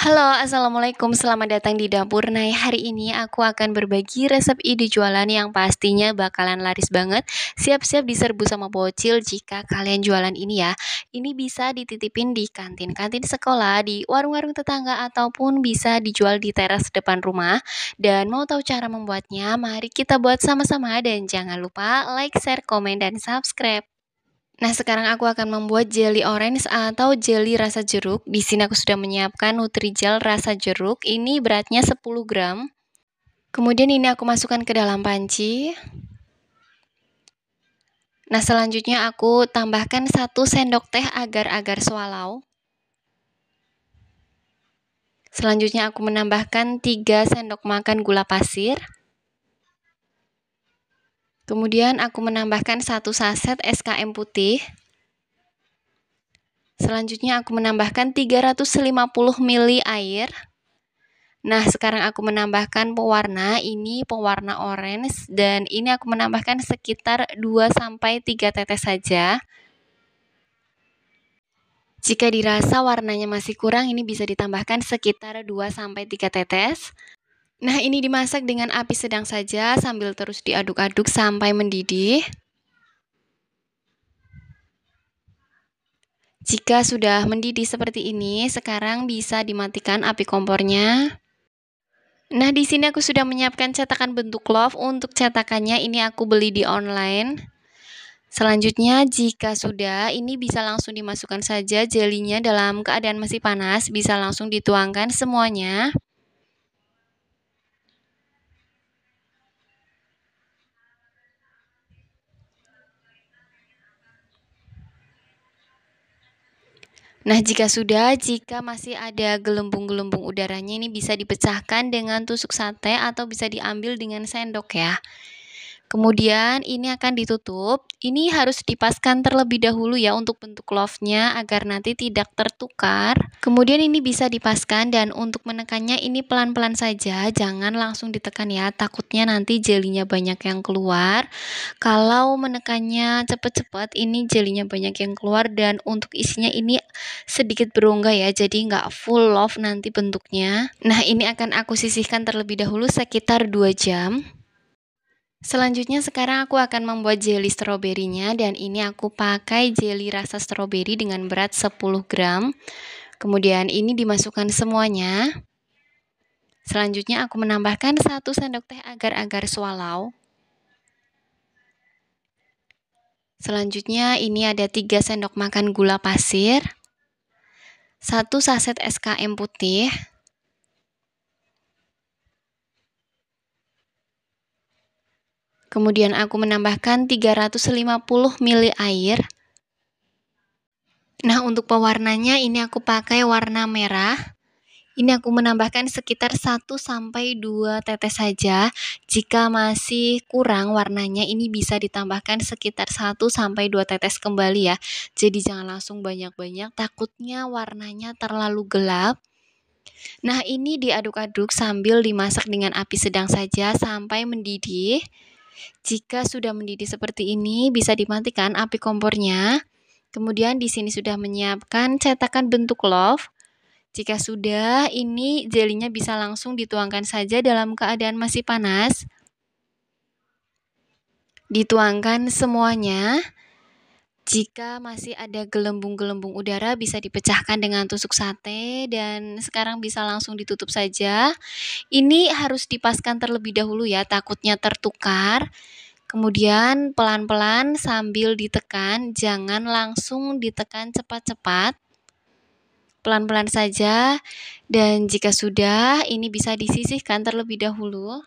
Halo, Assalamualaikum. Selamat datang di Dapur Nai. Hari ini aku akan berbagi resep ide jualan yang pastinya bakalan laris banget. Siap-siap diserbu sama bocil jika kalian jualan ini ya. Ini bisa dititipin di kantin-kantin sekolah, di warung-warung tetangga, ataupun bisa dijual di teras depan rumah. Dan mau tahu cara membuatnya? Mari kita buat sama-sama dan jangan lupa like, share, komen, dan subscribe. Nah, sekarang aku akan membuat jelly orange atau jelly rasa jeruk. Di sini aku sudah menyiapkan nutrijel rasa jeruk. Ini beratnya 10 gram. Kemudian ini aku masukkan ke dalam panci. Nah, selanjutnya aku tambahkan 1 sendok teh agar-agar swalau. Selanjutnya aku menambahkan 3 sendok makan gula pasir. Kemudian aku menambahkan satu saset SKM putih. Selanjutnya aku menambahkan 350 ml air. Nah, sekarang aku menambahkan pewarna. Ini pewarna orange dan ini aku menambahkan sekitar 2 sampai 3 tetes saja. Jika dirasa warnanya masih kurang, ini bisa ditambahkan sekitar 2 sampai 3 tetes. Nah, ini dimasak dengan api sedang saja sambil terus diaduk-aduk sampai mendidih. Jika sudah mendidih seperti ini, sekarang bisa dimatikan api kompornya. Nah, di sini aku sudah menyiapkan cetakan bentuk love. Untuk cetakannya ini aku beli di online. Selanjutnya, jika sudah, ini bisa langsung dimasukkan saja jelinya dalam keadaan masih panas, bisa langsung dituangkan semuanya. Nah, jika sudah, jika masih ada gelembung-gelembung udaranya ini bisa dipecahkan dengan tusuk sate atau bisa diambil dengan sendok ya. Kemudian ini akan ditutup. Ini harus dipaskan terlebih dahulu ya untuk bentuk love-nya agar nanti tidak tertukar. Kemudian ini bisa dipaskan dan untuk menekannya ini pelan-pelan saja, jangan langsung ditekan ya. Takutnya nanti jelinya banyak yang keluar. Kalau menekannya cepat-cepat ini jelinya banyak yang keluar dan untuk isinya ini sedikit berongga ya. Jadi nggak full love nanti bentuknya. Nah, ini akan aku sisihkan terlebih dahulu sekitar 2 jam. Selanjutnya sekarang aku akan membuat jelly stroberinya dan ini aku pakai jelly rasa stroberi dengan berat 10 gram. Kemudian ini dimasukkan semuanya. Selanjutnya aku menambahkan 1 sendok teh agar-agar swallow. Selanjutnya ini ada 3 sendok makan gula pasir. 1 saset SKM putih. Kemudian aku menambahkan 350 ml air. Nah, untuk pewarnanya ini aku pakai warna merah. Ini aku menambahkan sekitar 1 sampai 2 tetes saja. Jika masih kurang warnanya ini bisa ditambahkan sekitar 1 sampai 2 tetes kembali ya. Jadi jangan langsung banyak-banyak takutnya warnanya terlalu gelap. Nah, ini diaduk-aduk sambil dimasak dengan api sedang saja sampai mendidih. Jika sudah mendidih seperti ini, bisa dimatikan api kompornya. Kemudian di sini sudah menyiapkan cetakan bentuk love. Jika sudah, ini jelinya bisa langsung dituangkan saja dalam keadaan masih panas. Dituangkan semuanya. Jika masih ada gelembung-gelembung udara bisa dipecahkan dengan tusuk sate dan sekarang bisa langsung ditutup saja. Ini harus dipaskan terlebih dahulu ya, takutnya tertukar. Kemudian pelan-pelan sambil ditekan, jangan langsung ditekan cepat-cepat. Pelan-pelan saja dan jika sudah ini bisa disisihkan terlebih dahulu.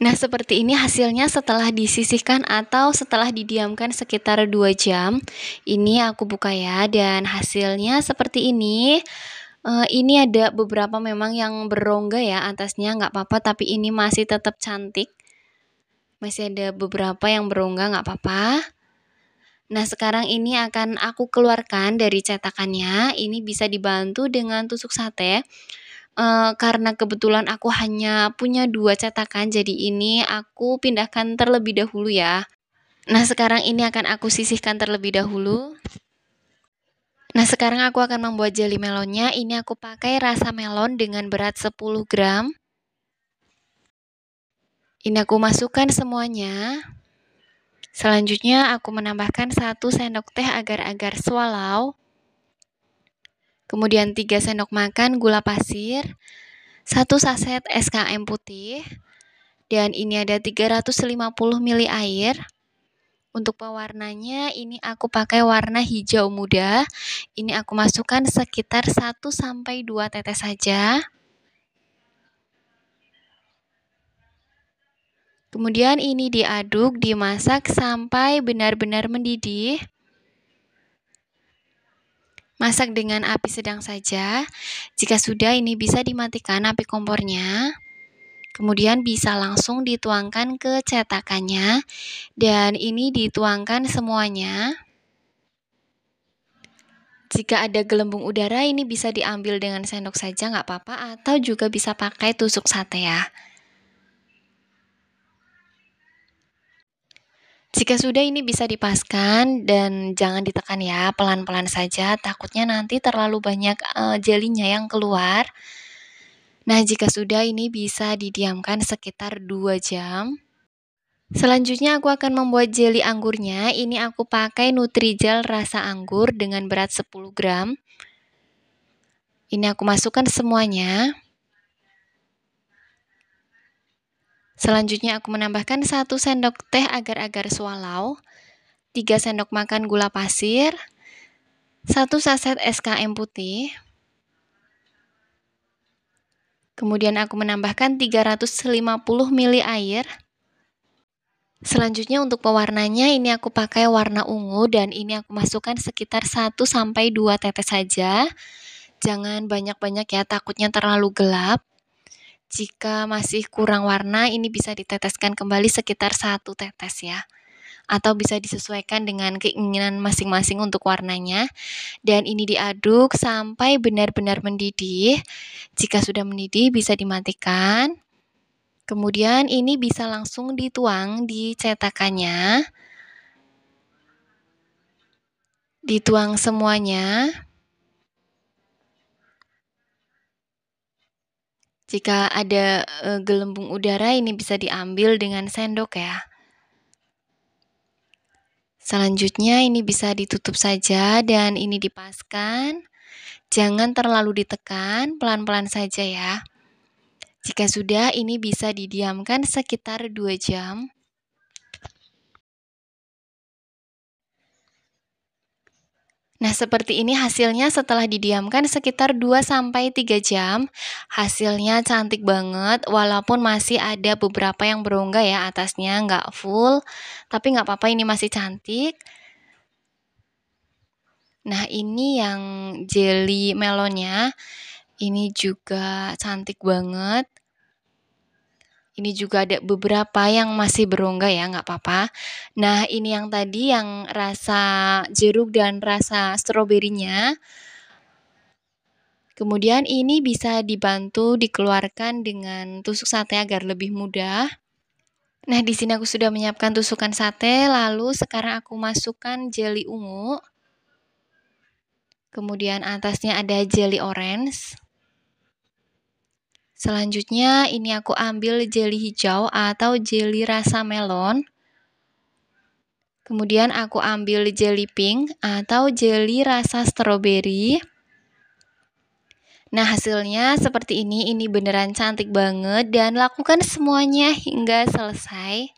Nah, seperti ini hasilnya setelah disisihkan atau setelah didiamkan sekitar 2 jam. Ini aku buka ya dan hasilnya seperti ini. Uh, ini ada beberapa memang yang berongga ya atasnya nggak apa-apa tapi ini masih tetap cantik. Masih ada beberapa yang berongga nggak apa-apa. Nah sekarang ini akan aku keluarkan dari cetakannya. Ini bisa dibantu dengan tusuk sate. Eh, karena kebetulan aku hanya punya dua cetakan, jadi ini aku pindahkan terlebih dahulu ya. Nah, sekarang ini akan aku sisihkan terlebih dahulu. Nah, sekarang aku akan membuat jelly melonnya. Ini aku pakai rasa melon dengan berat 10 gram. Ini aku masukkan semuanya. Selanjutnya aku menambahkan 1 sendok teh agar-agar swallow kemudian 3 sendok makan gula pasir, 1 saset SKM putih, dan ini ada 350 ml air. Untuk pewarnanya ini aku pakai warna hijau muda. Ini aku masukkan sekitar 1 sampai 2 tetes saja. Kemudian ini diaduk, dimasak sampai benar-benar mendidih. Masak dengan api sedang saja. Jika sudah, ini bisa dimatikan api kompornya. Kemudian bisa langsung dituangkan ke cetakannya dan ini dituangkan semuanya. Jika ada gelembung udara ini bisa diambil dengan sendok saja nggak apa-apa atau juga bisa pakai tusuk sate ya. Jika sudah ini bisa dipaskan dan jangan ditekan ya, pelan-pelan saja takutnya nanti terlalu banyak uh, jelinya yang keluar. Nah, jika sudah ini bisa didiamkan sekitar 2 jam. Selanjutnya aku akan membuat jeli anggurnya. Ini aku pakai Nutrijel rasa anggur dengan berat 10 gram. Ini aku masukkan semuanya. Selanjutnya aku menambahkan 1 sendok teh agar-agar sualau 3 sendok makan gula pasir, 1 saset SKM putih. Kemudian aku menambahkan 350 ml air. Selanjutnya untuk pewarnanya ini aku pakai warna ungu dan ini aku masukkan sekitar 1 sampai 2 tetes saja. Jangan banyak-banyak ya, takutnya terlalu gelap. Jika masih kurang warna, ini bisa diteteskan kembali sekitar satu tetes ya. Atau bisa disesuaikan dengan keinginan masing-masing untuk warnanya. Dan ini diaduk sampai benar-benar mendidih. Jika sudah mendidih, bisa dimatikan. Kemudian ini bisa langsung dituang di cetakannya. Dituang semuanya. Jika ada, e, gelembung udara ini bisa diambil dengan sendok ya. Selanjutnya ini bisa ditutup saja dan ini dipaskan. Jangan terlalu ditekan, pelan-pelan saja ya. Jika sudah, ini bisa didiamkan sekitar 2 jam. Nah, seperti ini hasilnya setelah didiamkan sekitar 2-3 jam. Hasilnya cantik banget, walaupun masih ada beberapa yang berongga ya atasnya, nggak full. Tapi nggak apa-apa, ini masih cantik. Nah, ini yang jelly melonnya. Ini juga cantik banget. Ini juga ada beberapa yang masih berongga ya, nggak apa-apa. Nah, ini yang tadi yang rasa jeruk dan rasa stroberinya. Kemudian ini bisa dibantu dikeluarkan dengan tusuk sate agar lebih mudah. Nah, di sini aku sudah menyiapkan tusukan sate, lalu sekarang aku masukkan jelly ungu. Kemudian atasnya ada jelly orange. Selanjutnya ini aku ambil jelly hijau atau jelly rasa melon. Kemudian aku ambil jelly pink atau jelly rasa stroberi. Nah hasilnya seperti ini, ini beneran cantik banget dan lakukan semuanya hingga selesai.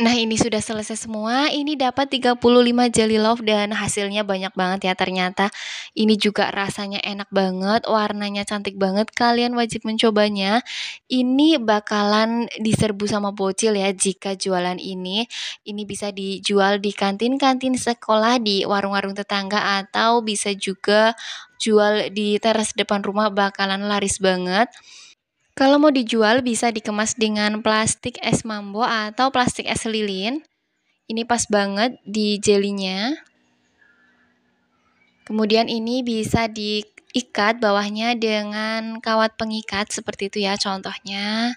Nah ini sudah selesai semua, ini dapat 35 jelly loaf dan hasilnya banyak banget ya ternyata Ini juga rasanya enak banget, warnanya cantik banget, kalian wajib mencobanya Ini bakalan diserbu sama bocil ya jika jualan ini Ini bisa dijual di kantin-kantin sekolah, di warung-warung tetangga atau bisa juga jual di teras depan rumah bakalan laris banget kalau mau dijual bisa dikemas dengan plastik es mambo atau plastik es lilin. Ini pas banget di jelinya. Kemudian ini bisa diikat bawahnya dengan kawat pengikat seperti itu ya contohnya.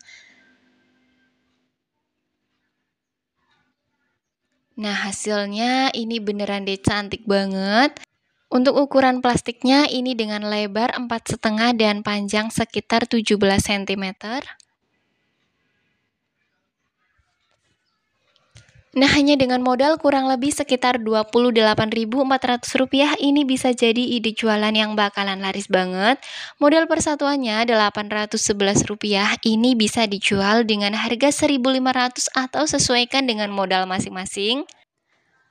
Nah hasilnya ini beneran deh cantik banget. Untuk ukuran plastiknya ini dengan lebar 4,5 dan panjang sekitar 17 cm. Nah, hanya dengan modal kurang lebih sekitar Rp28.400 ini bisa jadi ide jualan yang bakalan laris banget. Modal persatuannya Rp811 ini bisa dijual dengan harga Rp1.500 atau sesuaikan dengan modal masing-masing.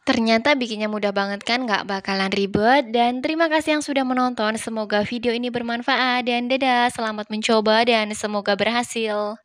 Ternyata bikinnya mudah banget kan, Gak bakalan ribet. Dan terima kasih yang sudah menonton, semoga video ini bermanfaat. Dan dadah, selamat mencoba dan semoga berhasil.